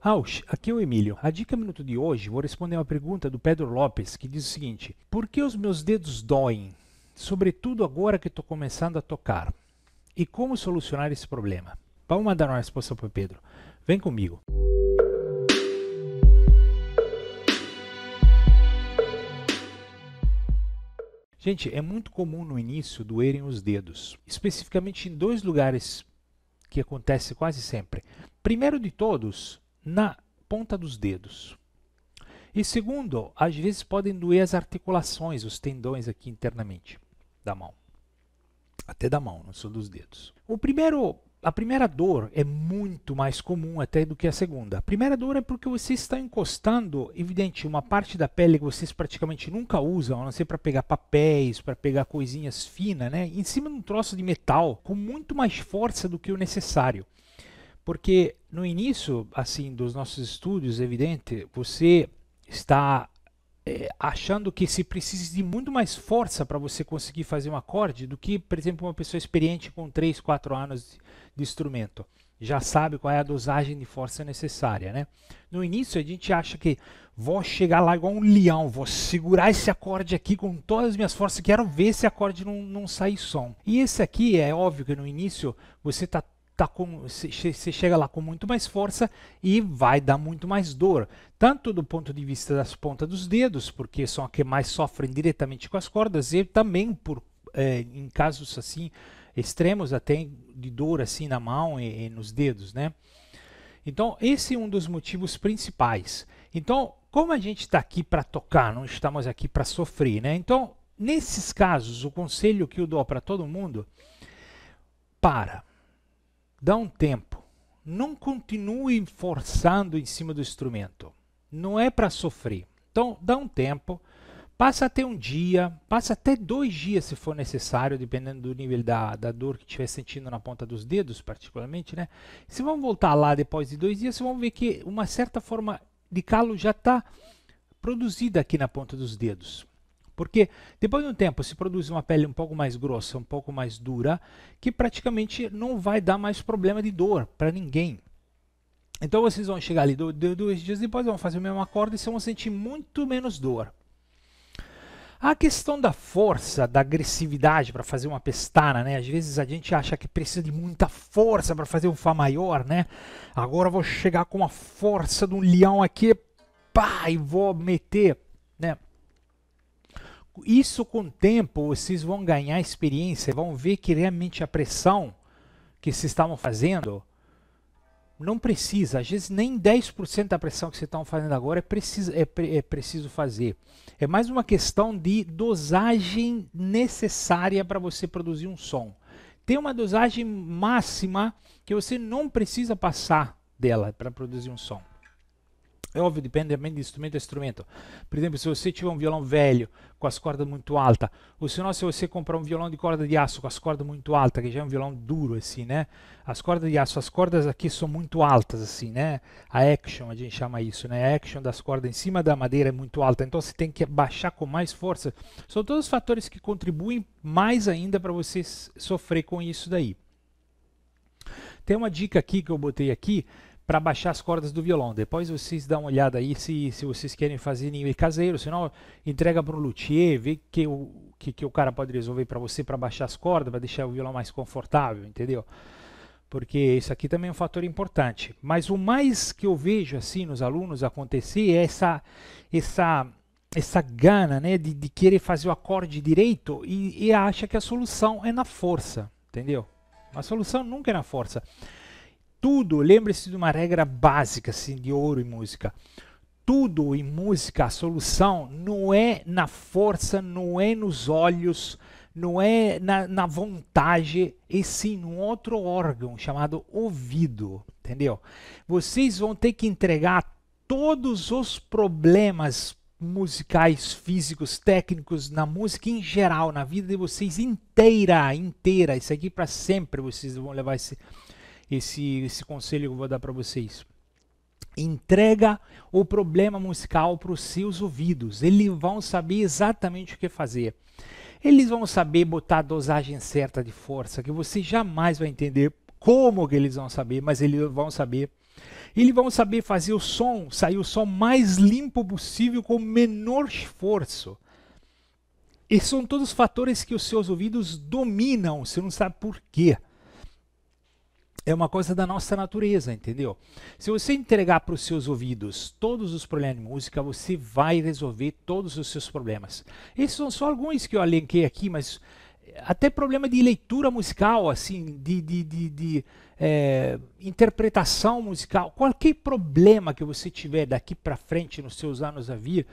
Aus, aqui é o Emílio. A dica minuto de hoje vou responder uma pergunta do Pedro Lopes que diz o seguinte: Por que os meus dedos doem, sobretudo agora que estou começando a tocar? E como solucionar esse problema? Vamos mandar uma resposta para o Pedro. Vem comigo. Gente, é muito comum no início doerem os dedos, especificamente em dois lugares que acontece quase sempre. Primeiro de todos, na ponta dos dedos. E segundo, às vezes podem doer as articulações, os tendões aqui internamente da mão. Até da mão, não só dos dedos. O primeiro, a primeira dor é muito mais comum até do que a segunda. A primeira dor é porque você está encostando, evidente, uma parte da pele que vocês praticamente nunca usam, a não ser para pegar papéis, para pegar coisinhas finas, né? Em cima de um troço de metal, com muito mais força do que o necessário. Porque no início, assim, dos nossos estudos, é evidente, você está é, achando que se precisa de muito mais força para você conseguir fazer um acorde do que, por exemplo, uma pessoa experiente com 3, 4 anos de instrumento. Já sabe qual é a dosagem de força necessária, né? No início a gente acha que vou chegar lá igual um leão, vou segurar esse acorde aqui com todas as minhas forças, quero ver esse acorde não, não sair som. E esse aqui é óbvio que no início você está tá com, você chega lá com muito mais força e vai dar muito mais dor, tanto do ponto de vista das pontas dos dedos, porque são as que mais sofrem diretamente com as cordas, e também por é, em casos assim extremos até de dor assim na mão e, e nos dedos, né? Então esse é um dos motivos principais. Então como a gente está aqui para tocar, não estamos aqui para sofrer, né? Então nesses casos o conselho que eu dou para todo mundo para dá um tempo. Não continue forçando em cima do instrumento. Não é para sofrer. Então, dá um tempo. Passa até um dia, passa até dois dias se for necessário, dependendo do nível da, da dor que estiver sentindo na ponta dos dedos, particularmente, né? Se vão voltar lá depois de dois dias, vocês vão ver que uma certa forma de calo já está produzida aqui na ponta dos dedos. Porque depois de um tempo se produz uma pele um pouco mais grossa, um pouco mais dura, que praticamente não vai dar mais problema de dor para ninguém. Então vocês vão chegar ali dois, dois dias depois, vão fazer o mesmo acorde e vocês vão sentir muito menos dor. A questão da força, da agressividade para fazer uma pestana, né? Às vezes a gente acha que precisa de muita força para fazer um Fá maior, né? Agora vou chegar com a força de um leão aqui, pá, e vou meter. Isso com o tempo vocês vão ganhar experiência, vão ver que realmente a pressão que vocês estavam fazendo não precisa, às vezes nem 10% da pressão que vocês estão fazendo agora é preciso, é, é preciso fazer. É mais uma questão de dosagem necessária para você produzir um som. Tem uma dosagem máxima que você não precisa passar dela para produzir um som. É óbvio, depende também de instrumento a instrumento. Por exemplo, se você tiver um violão velho com as cordas muito altas, ou se não, se você comprar um violão de corda de aço com as cordas muito altas, que já é um violão duro, assim, né? As cordas de aço, as cordas aqui são muito altas, assim, né? A action, a gente chama isso, né? A action das cordas em cima da madeira é muito alta, então você tem que baixar com mais força. São todos fatores que contribuem mais ainda para você sofrer com isso daí. Tem uma dica aqui que eu botei aqui, para baixar as cordas do violão. Depois vocês dão uma olhada aí se, se vocês querem fazer nível caseiro, senão entrega para um luthier, vê que o que, que o cara pode resolver para você para baixar as cordas, para deixar o violão mais confortável, entendeu? Porque isso aqui também é um fator importante. Mas o mais que eu vejo assim nos alunos acontecer é essa essa essa gana, né, de, de querer fazer o acorde direito e, e acha que a solução é na força, entendeu? A solução nunca é na força. Tudo, lembre-se de uma regra básica assim, de ouro em música. Tudo em música, a solução não é na força, não é nos olhos, não é na, na vontade, e sim num outro órgão chamado ouvido, entendeu? Vocês vão ter que entregar todos os problemas musicais, físicos, técnicos, na música em geral, na vida de vocês inteira, inteira. Isso aqui para sempre vocês vão levar esse, esse, esse conselho que eu vou dar para vocês. Entrega o problema musical para os seus ouvidos. Eles vão saber exatamente o que fazer. Eles vão saber botar a dosagem certa de força, que você jamais vai entender como que eles vão saber, mas eles vão saber. Eles vão saber fazer o som, sair o som mais limpo possível com o menor esforço. E são todos fatores que os seus ouvidos dominam, você não sabe por quê. É uma coisa da nossa natureza, entendeu? Se você entregar para os seus ouvidos todos os problemas de música, você vai resolver todos os seus problemas. Esses são só alguns que eu alenquei aqui, mas eh, até problema de leitura musical, assim, de, de, de, de é, interpretação musical, qualquer problema que você tiver daqui para frente nos seus anos a vir,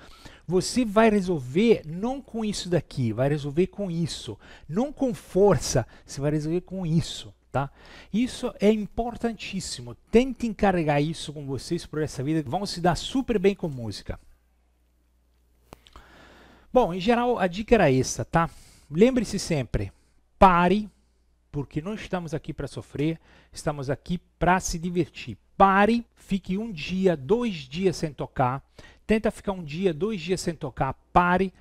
você vai resolver não com isso daqui, vai resolver com isso, não com força, você vai resolver com isso. Tá? Isso é importantíssimo. Tentem encarregar isso com vocês por essa vida, vão se dar super bem com música. Bom, em geral a dica era essa, tá? Lembre-se sempre, pare, porque não estamos aqui para sofrer, estamos aqui para se divertir. Pare, fique um dia, dois dias sem tocar, tenta ficar um dia, dois dias sem tocar, pare.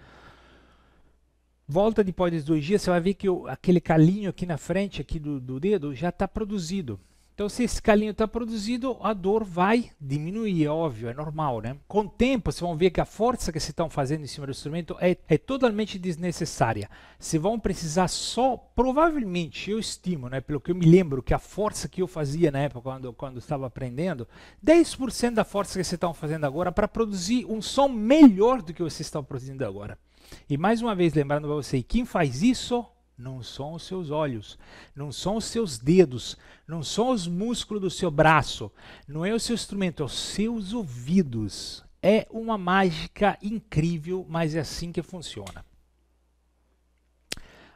Volta depois dos dois dias, você vai ver que o, aquele calinho aqui na frente aqui do, do dedo já está produzido. Então, se esse calinho está produzido, a dor vai diminuir, é óbvio, é normal, né? Com o tempo, vocês vão ver que a força que vocês estão fazendo em cima do instrumento é, é totalmente desnecessária. Vocês vão precisar só, provavelmente, eu estimo, né? Pelo que eu me lembro, que a força que eu fazia na época, quando, quando estava aprendendo, 10% da força que vocês estão fazendo agora para produzir um som melhor do que vocês estão produzindo agora. E mais uma vez lembrando para você, quem faz isso não são os seus olhos, não são os seus dedos, não são os músculos do seu braço, não é o seu instrumento, é os seus ouvidos. É uma mágica incrível, mas é assim que funciona.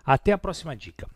Até a próxima dica.